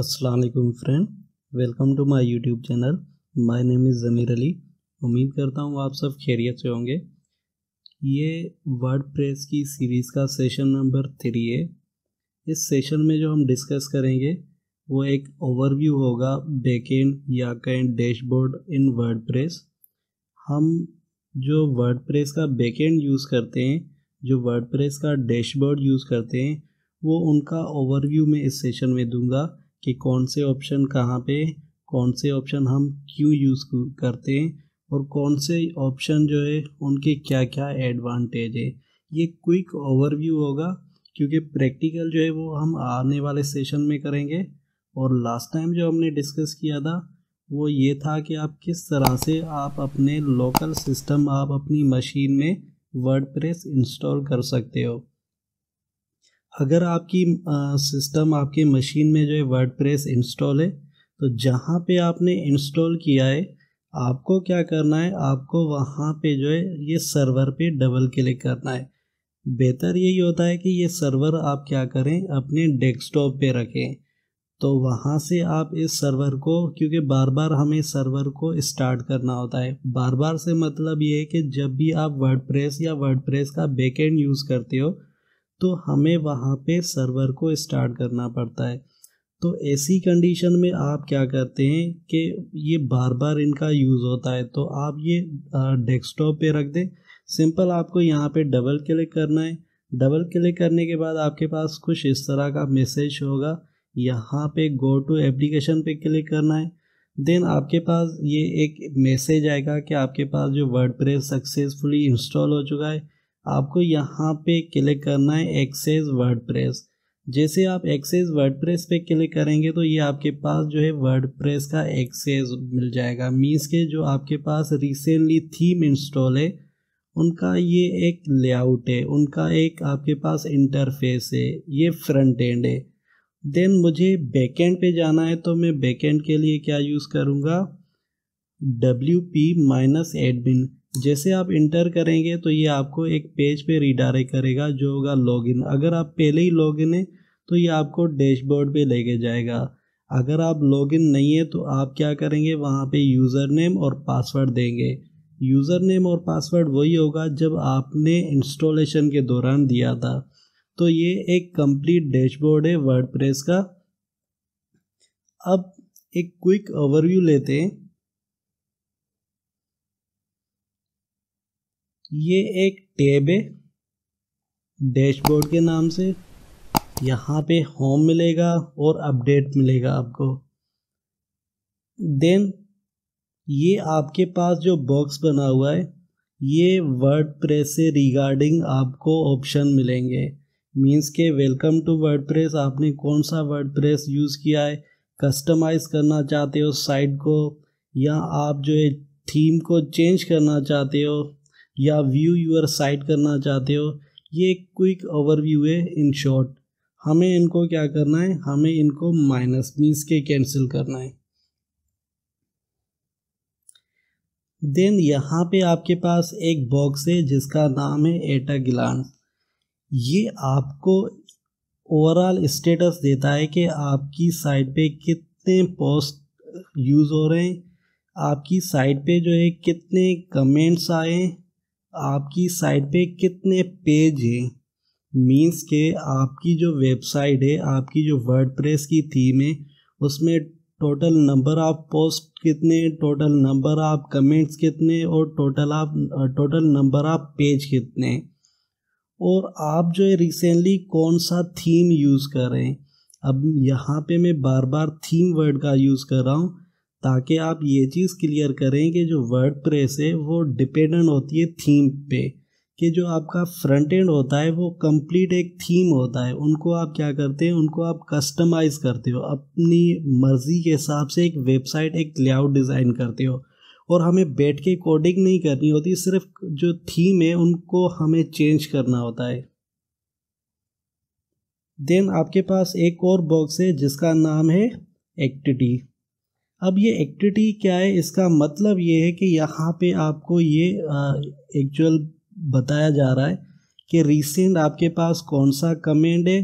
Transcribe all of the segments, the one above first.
Aslam friend welcome to my YouTube channel my name is Zameer Ali उम्मीद करता हूँ आप सब खैरियत से होंगे ये वर्ड प्रेस की सीरीज़ का सेशन नंबर थ्री है इस सेशन में जो हम डिस्कस करेंगे वो एक ओवरव्यू होगा बैकेंड या कैंड डैशबोर्ड इन वर्ड प्रेस हम जो वर्ड प्रेस का बैकेंड यूज़ करते हैं जो वर्ड प्रेस का डैशबोर्ड यूज़ करते हैं वो उनका ओवरव्यू मैं इस सेशन में दूंगा कि कौन से ऑप्शन कहाँ पे कौन से ऑप्शन हम क्यों यूज़ करते हैं और कौन से ऑप्शन जो है उनके क्या क्या एडवांटेज है ये क्विक ओवरव्यू होगा क्योंकि प्रैक्टिकल जो है वो हम आने वाले सेशन में करेंगे और लास्ट टाइम जो हमने डिस्कस किया था वो ये था कि आप किस तरह से आप अपने लोकल सिस्टम आप अपनी मशीन में वर्ड इंस्टॉल कर सकते हो अगर आपकी सिस्टम आपके मशीन में जो है वर्ड इंस्टॉल है तो जहाँ पे आपने इंस्टॉल किया है आपको क्या करना है आपको वहाँ पे जो है ये सर्वर पे डबल क्लिक करना है बेहतर यही होता है कि ये सर्वर आप क्या करें अपने डेस्कटॉप पे रखें तो वहाँ से आप इस सर्वर को क्योंकि बार बार हमें सर्वर को स्टार्ट करना होता है बार बार से मतलब ये है कि जब भी आप वर्ड या वर्ड का बेकेंड यूज़ करते हो तो हमें वहाँ पे सर्वर को स्टार्ट करना पड़ता है तो ऐसी कंडीशन में आप क्या करते हैं कि ये बार बार इनका यूज़ होता है तो आप ये डेस्कटॉप पे रख दें सिंपल आपको यहाँ पे डबल क्लिक करना है डबल क्लिक करने के बाद आपके पास कुछ इस तरह का मैसेज होगा यहाँ पे गो टू एप्लीकेशन पे क्लिक करना है देन आपके पास ये एक मैसेज आएगा कि आपके पास जो वर्ड सक्सेसफुली इंस्टॉल हो चुका है आपको यहाँ पे क्लिक करना है एक्सेस वर्डप्रेस जैसे आप एक्सेस वर्डप्रेस पे क्लिक करेंगे तो ये आपके पास जो है वर्डप्रेस का एक्सेस मिल जाएगा मीन्स के जो आपके पास रिसेंटली थीम इंस्टॉल है उनका ये एक लेआउट है उनका एक आपके पास इंटरफेस है ये फ्रंट एंड है देन मुझे बैकेंड पे जाना है तो मैं बैकेंड के लिए क्या यूज़ करूँगा डब्ल्यू पी माइनस एडमिन जैसे आप इंटर करेंगे तो ये आपको एक पेज पे रिडायरेक्ट करेगा जो होगा लॉगिन अगर आप पहले ही लॉगिन है तो ये आपको डैशबोर्ड पे लेके जाएगा अगर आप लॉगिन नहीं है तो आप क्या करेंगे वहाँ पे यूज़र नेम और पासवर्ड देंगे यूज़र नेम और पासवर्ड वही होगा जब आपने इंस्टॉलेशन के दौरान दिया था तो ये एक कंप्लीट डैशबोर्ड है वर्डप्रेस का अब एक क्विक ओवरव्यू लेते हैं ये एक टेब है डैशबोर्ड के नाम से यहाँ पे होम मिलेगा और अपडेट मिलेगा आपको देन ये आपके पास जो बॉक्स बना हुआ है ये वर्ड प्रेस से रिगार्डिंग आपको ऑप्शन मिलेंगे मीन्स के वेलकम टू वर्ड प्रेस आपने कौन सा वर्ड प्रेस यूज़ किया है कस्टमाइज़ करना चाहते हो साइट को या आप जो है थीम को चेंज करना चाहते हो या व्यू यूर साइट करना चाहते हो ये एक क्विक ओवरव्यू है इन शॉर्ट हमें इनको क्या करना है हमें इनको माइनस मीन्स के कैंसिल करना है देन यहाँ पे आपके पास एक बॉक्स है जिसका नाम है एटा ग्लांस ये आपको ओवरऑल स्टेटस देता है कि आपकी साइट पे कितने पोस्ट यूज़ हो रहे हैं आपकी साइट पे जो है कितने कमेंट्स आए आपकी साइट पे कितने पेज हैं मीन्स के आपकी जो वेबसाइट है आपकी जो वर्डप्रेस की थीम है उसमें टोटल नंबर आप पोस्ट कितने टोटल नंबर आप कमेंट्स कितने और टोटल आप टोटल नंबर आप पेज कितने और आप जो है रिसेंटली कौन सा थीम यूज़ कर रहे हैं अब यहाँ पे मैं बार बार थीम वर्ड का यूज़ कर रहा हूँ ताकि आप ये चीज़ क्लियर करें कि जो वर्ड प्रेस है वो डिपेंडेंट होती है थीम पे कि जो आपका फ्रंट एंड होता है वो कंप्लीट एक थीम होता है उनको आप क्या करते हैं उनको आप कस्टमाइज़ करते हो अपनी मर्ज़ी के हिसाब से एक वेबसाइट एक लेआउट डिज़ाइन करते हो और हमें बैठ के कोडिंग नहीं करनी होती सिर्फ जो थीम है उनको हमें चेंज करना होता है देन आपके पास एक और बॉक्स है जिसका नाम है एक्टिटी अब ये एक्टिविटी क्या है इसका मतलब ये है कि यहाँ पे आपको ये एक्चुअल बताया जा रहा है कि रिसेंट आपके पास कौन सा कमेंट है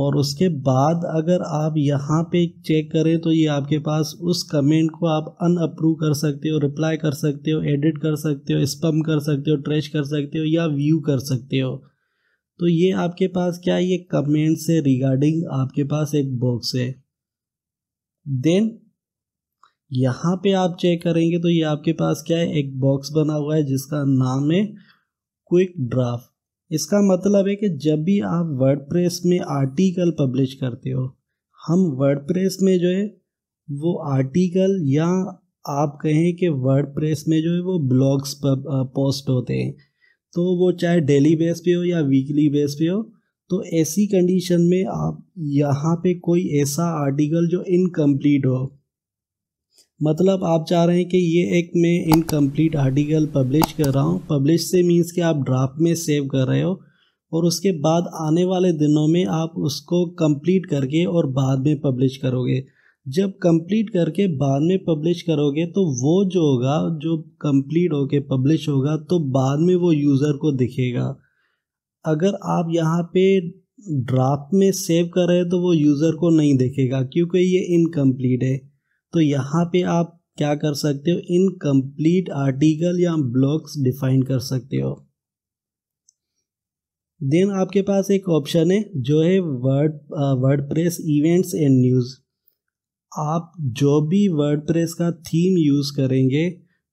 और उसके बाद अगर आप यहाँ पे चेक करें तो ये आपके पास उस कमेंट को आप अन अप्रूव कर सकते हो रिप्लाई कर सकते हो एडिट कर सकते हो स्पम कर सकते हो ट्रेश कर सकते हो या व्यू कर सकते हो तो ये आपके पास क्या ये कमेंट से रिगार्डिंग आपके पास एक बॉक्स है देन यहाँ पे आप चेक करेंगे तो ये आपके पास क्या है एक बॉक्स बना हुआ है जिसका नाम है क्विक ड्राफ्ट इसका मतलब है कि जब भी आप वर्ड में आर्टिकल पब्लिश करते हो हम वर्ड में जो है वो आर्टिकल या आप कहें कि वर्ड में जो है वो ब्लॉग्स पोस्ट होते हैं तो वो चाहे डेली बेस पे हो या वीकली बेस पे हो तो ऐसी कंडीशन में आप यहाँ पे कोई ऐसा आर्टिकल जो इनकम्प्लीट हो मतलब आप चाह रहे हैं कि ये एक मैं इनकम्प्लीट आर्टिकल पब्लिश कर रहा हूँ पब्लिश से मीन्स कि आप ड्राफ्ट में सेव कर रहे हो और उसके बाद आने वाले दिनों में आप उसको कंप्लीट करके और बाद में पब्लिश करोगे जब कंप्लीट करके बाद में पब्लिश करोगे तो वो जो होगा जो कंप्लीट होके पब्लिश होगा तो बाद में वो यूज़र को दिखेगा अगर आप यहाँ पे ड्राफ्ट में सेव कर रहे हैं तो वो यूज़र को नहीं दिखेगा क्योंकि ये इनकम्प्लीट है तो यहाँ पे आप क्या कर सकते हो इनकम्प्लीट आर्टिकल या ब्लॉक्स डिफाइन कर सकते हो देन आपके पास एक ऑप्शन है जो है word WordPress events and news आप जो भी वर्ड प्रेस का थीम यूज़ करेंगे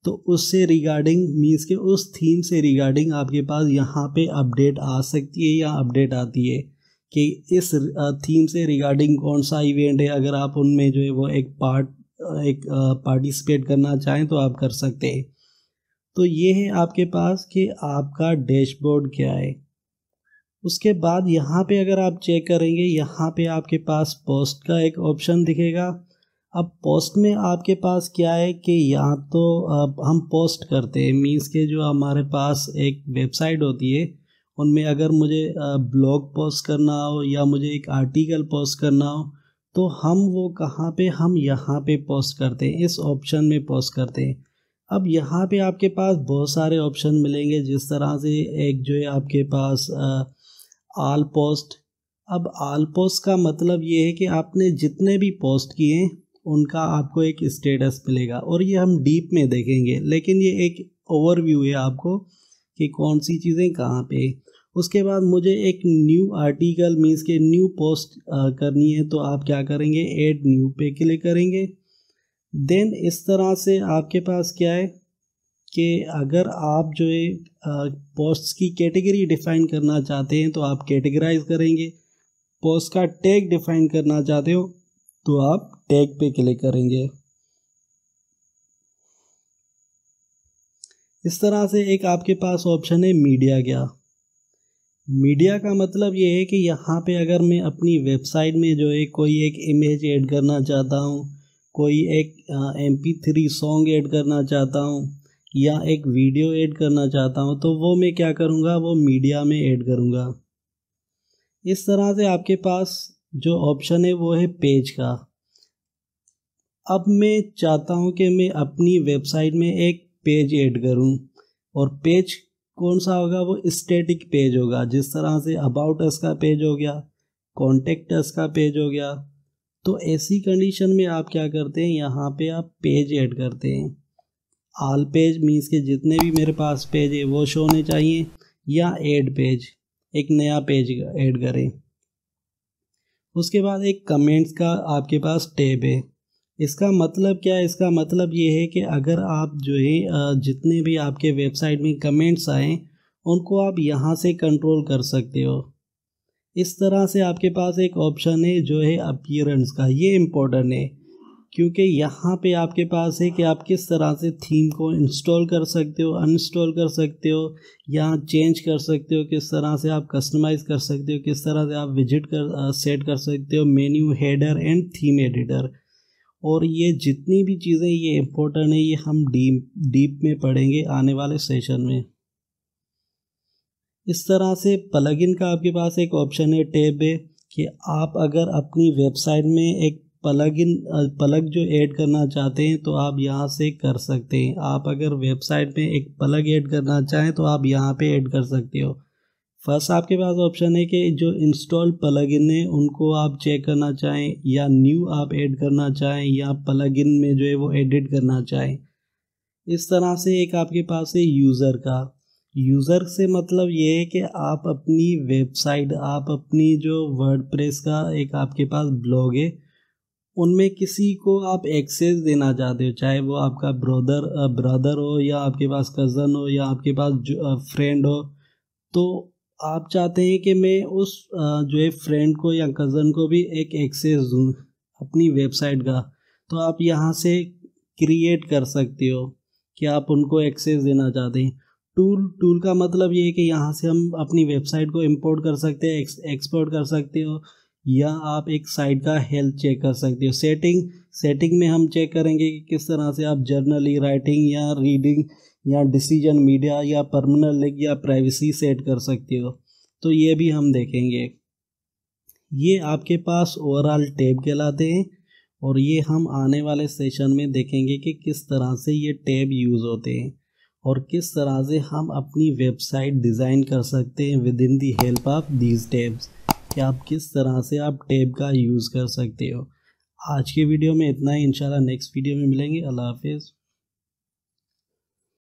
तो उससे रिगार्डिंग मीन्स के उस थीम से रिगार्डिंग आपके पास यहाँ पे अपडेट आ सकती है या अपडेट आती है कि इस थीम uh, से रिगार्डिंग कौन सा इवेंट है अगर आप उनमें जो है वो एक पार्ट एक पार्टिसिपेट करना चाहें तो आप कर सकते हैं तो ये है आपके पास कि आपका डैशबोर्ड क्या है उसके बाद यहाँ पे अगर आप चेक करेंगे यहाँ पे आपके पास पोस्ट का एक ऑप्शन दिखेगा अब पोस्ट में आपके पास क्या है कि यहाँ तो हम पोस्ट करते हैं मीन्स के जो हमारे पास एक वेबसाइट होती है उनमें अगर मुझे ब्लॉग पोस्ट करना हो या मुझे एक आर्टिकल पोस्ट करना हो तो हम वो कहाँ पे हम यहाँ पे पोस्ट करते हैं इस ऑप्शन में पोस्ट करते हैं अब यहाँ पे आपके पास बहुत सारे ऑप्शन मिलेंगे जिस तरह से एक जो है आपके पास आल पोस्ट अब आल पोस्ट का मतलब ये है कि आपने जितने भी पोस्ट किए उनका आपको एक स्टेटस मिलेगा और ये हम डीप में देखेंगे लेकिन ये एक ओवरव्यू है आपको कि कौन सी चीज़ें कहाँ पर उसके बाद मुझे एक न्यू आर्टिकल मीन्स के न्यू पोस्ट करनी है तो आप क्या करेंगे एड न्यू पे क्लिक करेंगे देन इस तरह से आपके पास क्या है कि अगर आप जो है पोस्ट की कैटेगरी डिफाइन करना चाहते हैं तो आप कैटेगराइज करेंगे पोस्ट का टैग डिफाइन करना चाहते हो तो आप टैग पे क्लिक करेंगे इस तरह से एक आपके पास ऑप्शन है मीडिया क्या मीडिया का मतलब ये है कि यहाँ पे अगर मैं अपनी वेबसाइट में जो है कोई एक इमेज ऐड करना चाहता हूँ कोई एक M P three song add करना चाहता हूँ या एक वीडियो ऐड करना चाहता हूँ तो वो मैं क्या करूँगा वो मीडिया में ऐड करूँगा इस तरह से आपके पास जो ऑप्शन है वो है पेज का अब मैं चाहता हूँ कि मैं अपनी वेबसाइट में एक पेज ऐड करूँ और पेज कौन सा होगा वो स्टैटिक पेज होगा जिस तरह से अबाउट अस का पेज हो गया कॉन्टेक्ट अस का पेज हो गया तो ऐसी कंडीशन में आप क्या करते हैं यहाँ पे आप पेज ऐड करते हैं आल पेज मीन्स के जितने भी मेरे पास पेज है वो शो होने चाहिए या एड पेज एक नया पेज ऐड करें उसके बाद एक कमेंट्स का आपके पास टैब है इसका मतलब क्या है इसका मतलब ये है कि अगर आप जो है जितने भी आपके वेबसाइट में कमेंट्स आए उनको आप यहाँ से कंट्रोल कर सकते हो इस तरह से आपके पास एक ऑप्शन है जो है अपियरेंस का ये इम्पोर्टेंट है क्योंकि यहाँ पे आपके पास है कि आप किस तरह से थीम को इंस्टॉल कर सकते हो अनइंस्टॉल कर सकते हो या चेंज कर सकते हो किस तरह से आप कस्टमाइज़ कर सकते हो किस तरह से आप विजिट कर सेट कर सकते हो menu header and theme editor और ये जितनी भी चीज़ें ये इम्पोर्टेंट है ये हम डीप डीप में पढ़ेंगे आने वाले सेशन में इस तरह से प्लगइन का आपके पास एक ऑप्शन है टेब है कि आप अगर अपनी वेबसाइट में एक प्लगइन इन प्लग जो ऐड करना चाहते हैं तो आप यहाँ से कर सकते हैं आप अगर वेबसाइट में एक प्लग ऐड करना चाहें तो आप यहाँ पे ऐड कर सकते हो फर्स्ट आपके पास ऑप्शन है कि जो इंस्टॉल प्लग इन है उनको आप चेक करना चाहें या न्यू आप ऐड करना चाहें या इन में जो है वो एडिट करना चाहें इस तरह से एक आपके पास है यूज़र का यूज़र से मतलब ये है कि आप अपनी वेबसाइट आप अपनी जो वर्डप्रेस का एक आपके पास ब्लॉग है उनमें किसी को आप एक्सेस देना चाहते हो चाहे वो आपका ब्रदर ब्रदर हो या आपके पास कज़न हो या आपके पास फ्रेंड हो तो आप चाहते हैं कि मैं उस जो है फ्रेंड को या कज़न को भी एक एक्सेस दूँ अपनी वेबसाइट का तो आप यहाँ से क्रिएट कर सकते हो कि आप उनको एक्सेस देना चाहते हैं टूल टूल का मतलब ये है कि यहाँ से हम अपनी वेबसाइट को इंपोर्ट कर सकते हैं एक्स, एक्सपोर्ट कर सकते हो या आप एक साइट का हेल्थ चेक कर सकते हो सेटिंग सेटिंग में हम चेक करेंगे कि किस तरह से आप जर्नली राइटिंग या रीडिंग या डिसीजन मीडिया या परमनल लिंक या प्राइवेसी सेट कर सकते हो तो ये भी हम देखेंगे ये आपके पास ओवरऑल टैब कहलाते हैं और ये हम आने वाले सेशन में देखेंगे कि किस तरह से ये टैब यूज़ होते हैं और किस तरह से हम अपनी वेबसाइट डिज़ाइन कर सकते हैं with in the help of these tabs कि आप किस तरह से आप टैब का यूज़ कर सकते हो आज के वीडियो में इतना ही इंशाल्लाह नेक्स्ट वीडियो में मिलेंगे अल्लाह हाफिज़